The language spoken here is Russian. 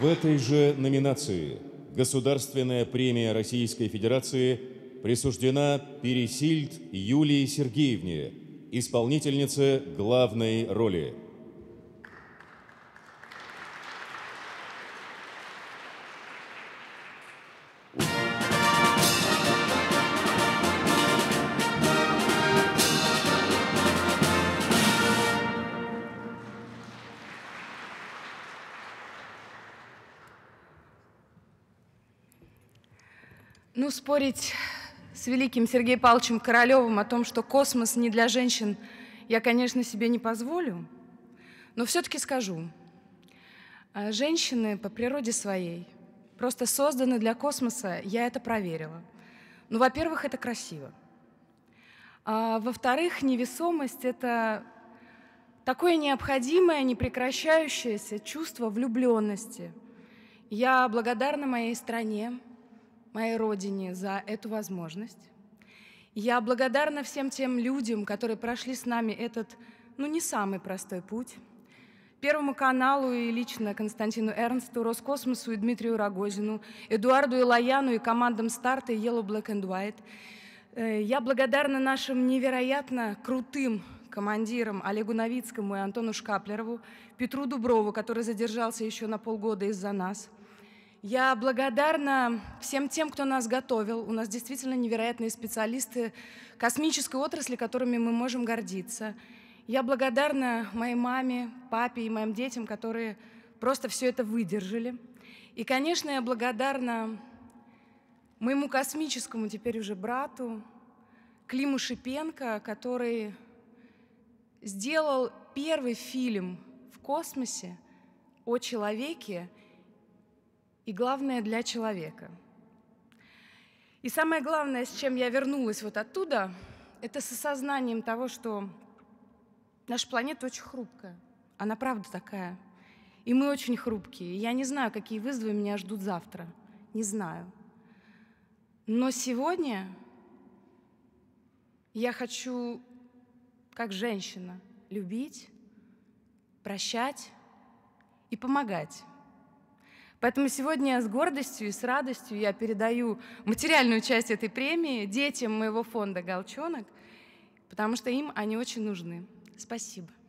В этой же номинации Государственная премия Российской Федерации присуждена Пересильд Юлии Сергеевне, исполнительнице главной роли – Ну, спорить с великим Сергеем Павловичем Королевым о том, что космос не для женщин, я, конечно, себе не позволю, но все-таки скажу. А, женщины по природе своей просто созданы для космоса, я это проверила. Ну, во-первых, это красиво. А, во-вторых, невесомость — это такое необходимое, непрекращающееся чувство влюбленности. Я благодарна моей стране, моей родине за эту возможность. Я благодарна всем тем людям, которые прошли с нами этот, ну, не самый простой путь. Первому каналу и лично Константину Эрнсту, Роскосмосу и Дмитрию Рогозину, Эдуарду Илояну и командам «Старта» и «Yellow Black and White». Э, я благодарна нашим невероятно крутым командирам Олегу Новицкому и Антону Шкаплерову, Петру Дуброву, который задержался еще на полгода из-за нас – я благодарна всем тем, кто нас готовил. У нас действительно невероятные специалисты космической отрасли, которыми мы можем гордиться. Я благодарна моей маме, папе и моим детям, которые просто все это выдержали. И, конечно, я благодарна моему космическому теперь уже брату Климу Шипенко, который сделал первый фильм в космосе о человеке – и, главное, для человека. И самое главное, с чем я вернулась вот оттуда, это с осознанием того, что наша планета очень хрупкая. Она правда такая. И мы очень хрупкие. Я не знаю, какие вызовы меня ждут завтра. Не знаю. Но сегодня я хочу, как женщина, любить, прощать и помогать. Поэтому сегодня с гордостью и с радостью я передаю материальную часть этой премии детям моего фонда «Голчонок», потому что им они очень нужны. Спасибо.